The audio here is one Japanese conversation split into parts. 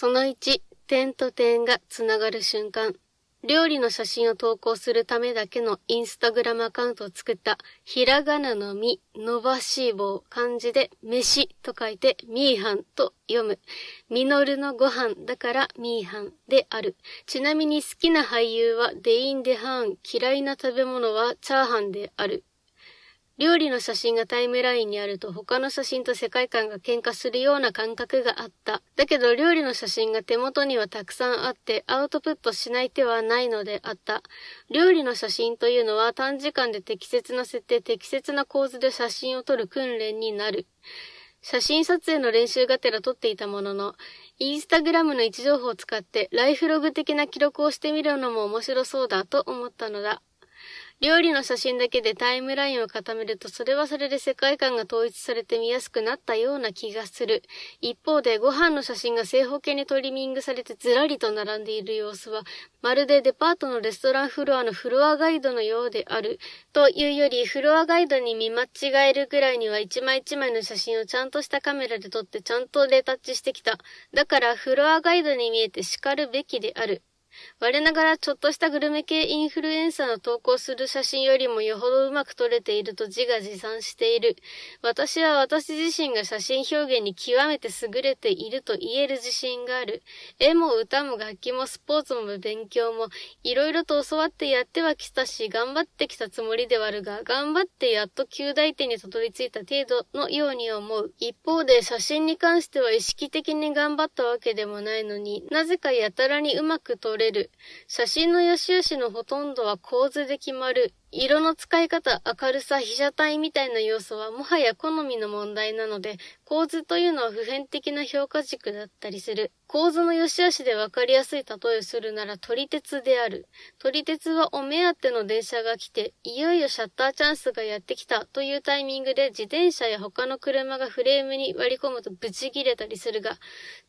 その1、点と点がつながる瞬間。料理の写真を投稿するためだけのインスタグラムアカウントを作った、ひらがなのみ、伸ばし棒、漢字で、飯と書いて、みーはんと読む。みのるのご飯だから、みーはんである。ちなみに好きな俳優は、デイン・デハーン、嫌いな食べ物は、チャーハンである。料理の写真がタイムラインにあると他の写真と世界観が喧嘩するような感覚があった。だけど料理の写真が手元にはたくさんあってアウトプットしない手はないのであった。料理の写真というのは短時間で適切な設定、適切な構図で写真を撮る訓練になる。写真撮影の練習がてら撮っていたものの、インスタグラムの位置情報を使ってライフログ的な記録をしてみるのも面白そうだと思ったのだ。料理の写真だけでタイムラインを固めるとそれはそれで世界観が統一されて見やすくなったような気がする。一方でご飯の写真が正方形にトリミングされてずらりと並んでいる様子は、まるでデパートのレストランフロアのフロアガイドのようである。というより、フロアガイドに見間違えるぐらいには一枚一枚の写真をちゃんとしたカメラで撮ってちゃんとレタッチしてきた。だからフロアガイドに見えて叱るべきである。我ながらちょっとしたグルメ系インフルエンサーの投稿する写真よりもよほどうまく撮れていると自画自賛している。私は私自身が写真表現に極めて優れていると言える自信がある。絵も歌も楽器もスポーツも勉強も、いろいろと教わってやってはきたし、頑張ってきたつもりではあるが、頑張ってやっと旧大点にたどり着いた程度のように思う。一方で写真に関しては意識的に頑張ったわけでもないのになぜかやたらにうまく撮れえる。写真の良し悪しのほとんどは構図で決まる。色の使い方、明るさ、被写体みたいな要素はもはや好みの問題なので、構図というのは普遍的な評価軸だったりする。構図の良し悪しで分かりやすい例えをするなら撮り鉄である。撮り鉄はお目当ての電車が来て、いよいよシャッターチャンスがやってきたというタイミングで自転車や他の車がフレームに割り込むとブチ切れたりするが、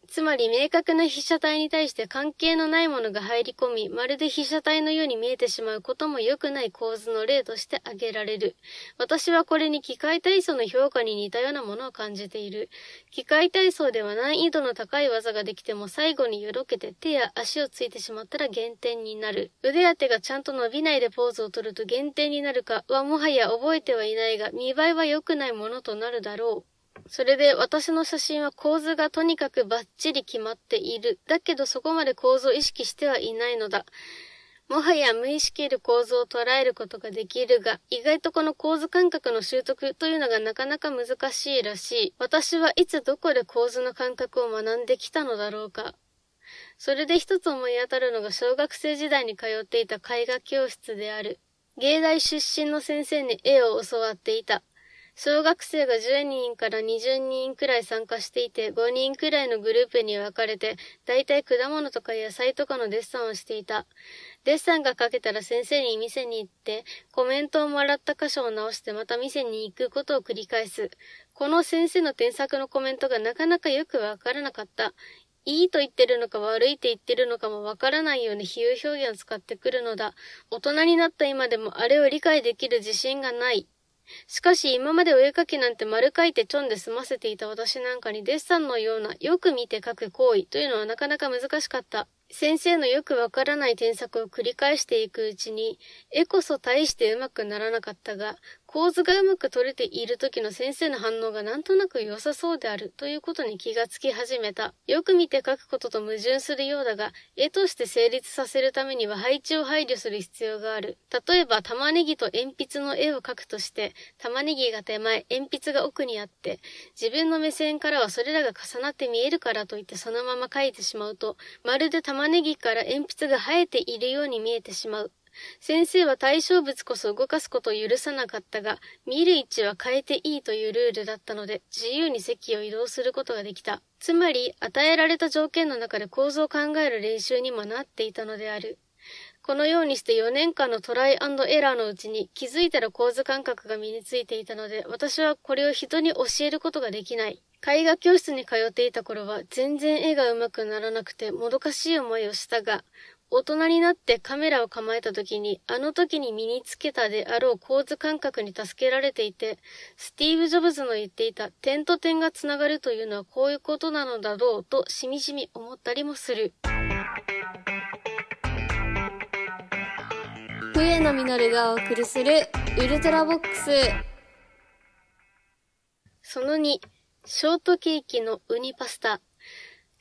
つまり明確な被写体に対して関係のないものが入り込み、まるで被写体のように見えてしまうことも良くない構図の例として挙げられる。私はこれに機械体操の評価に似たようなものを感じている。機械体操では難易度の高い技ができても最後によろけて手や足をついてしまったら減点になる。腕当てがちゃんと伸びないでポーズを取ると減点になるかはもはや覚えてはいないが、見栄えは良くないものとなるだろう。それで私の写真は構図がとにかくバッチリ決まっている。だけどそこまで構図を意識してはいないのだ。もはや無意識いる構図を捉えることができるが、意外とこの構図感覚の習得というのがなかなか難しいらしい。私はいつどこで構図の感覚を学んできたのだろうか。それで一つ思い当たるのが小学生時代に通っていた絵画教室である。芸大出身の先生に絵を教わっていた。小学生が10人から20人くらい参加していて、5人くらいのグループに分かれて、だいたい果物とか野菜とかのデッサンをしていた。デッサンが書けたら先生に店に行って、コメントをもらった箇所を直してまた店に行くことを繰り返す。この先生の添削のコメントがなかなかよくわからなかった。いいと言ってるのか悪いって言ってるのかもわからないように比喩表現を使ってくるのだ。大人になった今でもあれを理解できる自信がないしかし今までお絵かきなんて丸書いてちょんで済ませていた私なんかにデッサンのようなよく見て書く行為というのはなかなか難しかった。先生のよくわからない添削を繰り返していくうちに、絵こそ大してうまくならなかったが、構図がうまく取れている時の先生の反応がなんとなく良さそうであるということに気がつき始めた。よく見て書くことと矛盾するようだが、絵として成立させるためには配置を配慮する必要がある。例えば、玉ねぎと鉛筆の絵を描くとして、玉ねぎが手前、鉛筆が奥にあって、自分の目線からはそれらが重なって見えるからといってそのまま描いてしまうと、まるで玉ねぎから鉛筆が生えているように見えてしまう。先生は対象物こそ動かすことを許さなかったが、見る位置は変えていいというルールだったので、自由に席を移動することができた。つまり、与えられた条件の中で構造を考える練習にもなっていたのである。このようにして4年間のトライエラーのうちに気づいたら構図感覚が身についていたので、私はこれを人に教えることができない。絵画教室に通っていた頃は全然絵が上手くならなくてもどかしい思いをしたが、大人になってカメラを構えた時に、あの時に身につけたであろう構図感覚に助けられていて、スティーブ・ジョブズの言っていた点と点がつながるというのはこういうことなのだろうとしみじみ思ったりもする。上野実がお送りするウルトラボックス。その2、ショートケーキのウニパスタ。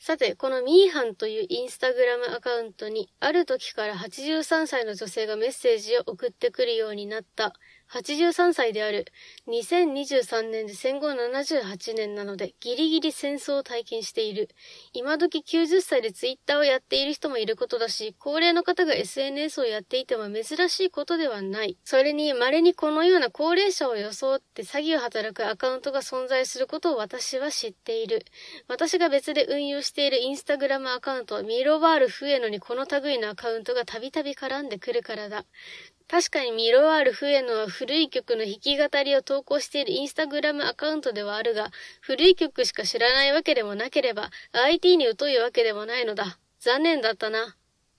さて、このミーハンというインスタグラムアカウントに、ある時から83歳の女性がメッセージを送ってくるようになった83歳である。2023年で戦後78年なので、ギリギリ戦争を体験している。今時90歳でツイッターをやっている人もいることだし、高齢の方が SNS をやっていても珍しいことではない。それに、稀にこのような高齢者を装って詐欺を働くアカウントが存在することを私は知っている。私が別で運用しているインスタグラムアカウント、ミロワールフエノにこの類のアカウントがたびたび絡んでくるからだ。確かにミロワール・フエノは古い曲の弾き語りを投稿しているインスタグラムアカウントではあるが、古い曲しか知らないわけでもなければ、IT に疎いわけでもないのだ。残念だったな。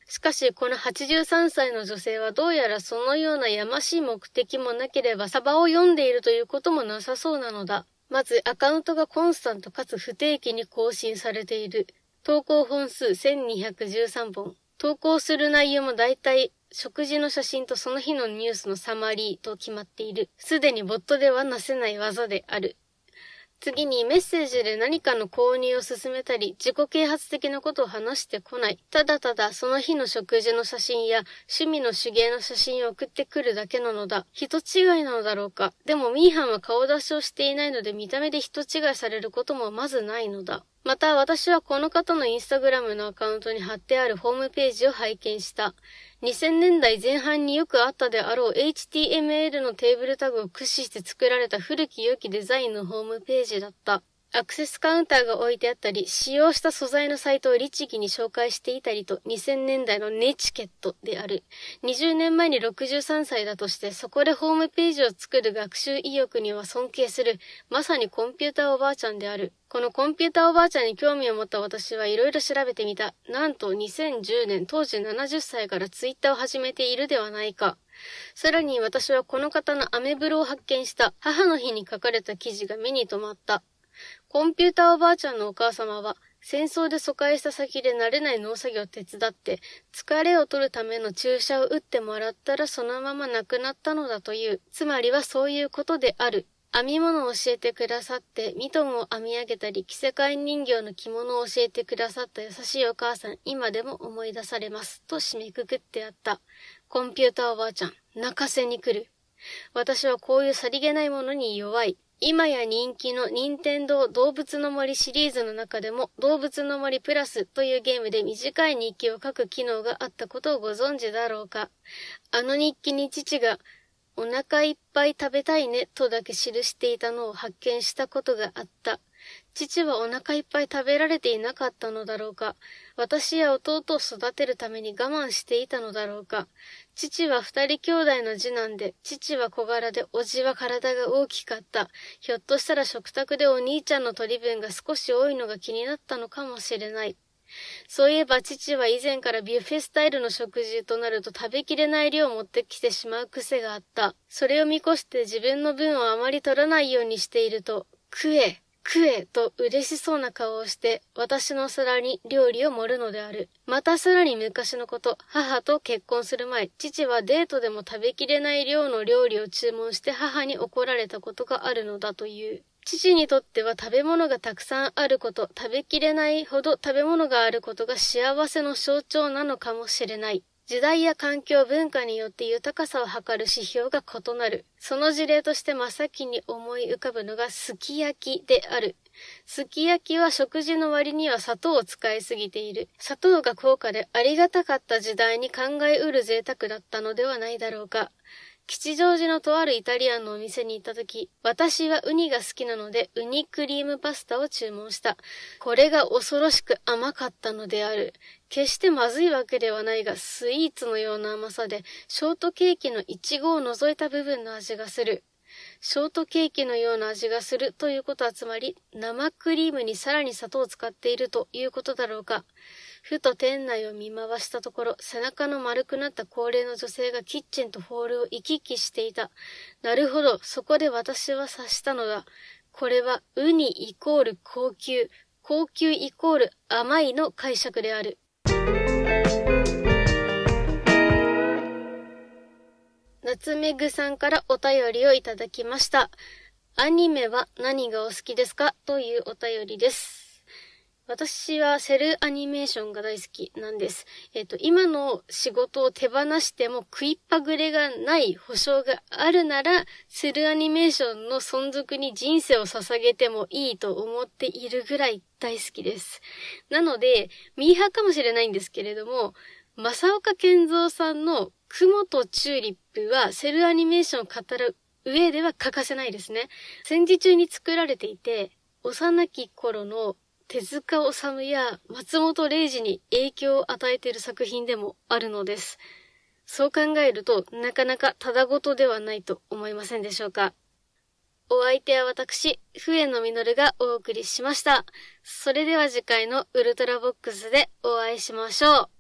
しかし、この83歳の女性はどうやらそのようなやましい目的もなければサバを読んでいるということもなさそうなのだ。まず、アカウントがコンスタントかつ不定期に更新されている。投稿本数1213本。投稿する内容もだいたい食事の写真とその日のニュースのサマリーと決まっている。すでにボットではなせない技である。次にメッセージで何かの購入を進めたり、自己啓発的なことを話してこない。ただただその日の食事の写真や趣味の手芸の写真を送ってくるだけなのだ。人違いなのだろうか。でもミーハンは顔出しをしていないので見た目で人違いされることもまずないのだ。また私はこの方のインスタグラムのアカウントに貼ってあるホームページを拝見した。2000年代前半によくあったであろう HTML のテーブルタグを駆使して作られた古き良きデザインのホームページだった。アクセスカウンターが置いてあったり、使用した素材のサイトを律儀に紹介していたりと、2000年代のネチケットである。20年前に63歳だとして、そこでホームページを作る学習意欲には尊敬する、まさにコンピューターおばあちゃんである。このコンピューターおばあちゃんに興味を持った私はいろいろ調べてみた。なんと2010年当時70歳からツイッターを始めているではないか。さらに私はこの方のアメブロを発見した。母の日に書かれた記事が目に留まった。コンピューターおばあちゃんのお母様は、戦争で疎開した先で慣れない農作業を手伝って、疲れを取るための注射を打ってもらったらそのまま亡くなったのだという、つまりはそういうことである。編み物を教えてくださって、ミトンを編み上げたり、着せ替え人形の着物を教えてくださった優しいお母さん、今でも思い出されます。と締めくくってあった。コンピューターおばあちゃん、泣かせに来る。私はこういうさりげないものに弱い。今や人気の任天堂動物の森シリーズの中でも動物の森プラスというゲームで短い日記を書く機能があったことをご存知だろうか。あの日記に父がお腹いっぱい食べたいねとだけ記していたのを発見したことがあった。父はお腹いっぱい食べられていなかったのだろうか。私や弟を育てるために我慢していたのだろうか。父は二人兄弟の次男で、父は小柄で、おじは体が大きかった。ひょっとしたら食卓でお兄ちゃんの取り分が少し多いのが気になったのかもしれない。そういえば父は以前からビュッフェスタイルの食事となると食べきれない量を持ってきてしまう癖があった。それを見越して自分の分をあまり取らないようにしていると、食え食えと嬉しそうな顔をして、私の皿に料理を盛るのである。またさらに昔のこと、母と結婚する前、父はデートでも食べきれない量の料理を注文して母に怒られたことがあるのだという。父にとっては食べ物がたくさんあること、食べきれないほど食べ物があることが幸せの象徴なのかもしれない。時代や環境、文化によって豊かさを測る指標が異なる。その事例として真っ先に思い浮かぶのがすき焼きである。すき焼きは食事の割には砂糖を使いすぎている。砂糖が高価でありがたかった時代に考えうる贅沢だったのではないだろうか。吉祥寺のとあるイタリアンのお店に行った時、私はウニが好きなのでウニクリームパスタを注文した。これが恐ろしく甘かったのである。決してまずいわけではないが、スイーツのような甘さで、ショートケーキのイチゴを除いた部分の味がする。ショートケーキのような味がするということはつまり、生クリームにさらに砂糖を使っているということだろうか。ふと店内を見回したところ、背中の丸くなった高齢の女性がキッチンとホールを行き来していた。なるほど、そこで私は察したのだ。これは、ウニイコール高級、高級イコール甘いの解釈である。夏目ぐさんからお便りをいただきました。アニメは何がお好きですかというお便りです。私はセルアニメーションが大好きなんです。えっ、ー、と、今の仕事を手放しても食いっぱぐれがない保証があるなら、セルアニメーションの存続に人生を捧げてもいいと思っているぐらい大好きです。なので、ミーハーかもしれないんですけれども、正岡健三さんの雲とチューリップはセルアニメーションを語る上では欠かせないですね。戦時中に作られていて、幼き頃の手塚治虫や松本零士に影響を与えている作品でもあるのです。そう考えると、なかなかただごとではないと思いませんでしょうか。お相手は私、笛のみのがお送りしました。それでは次回のウルトラボックスでお会いしましょう。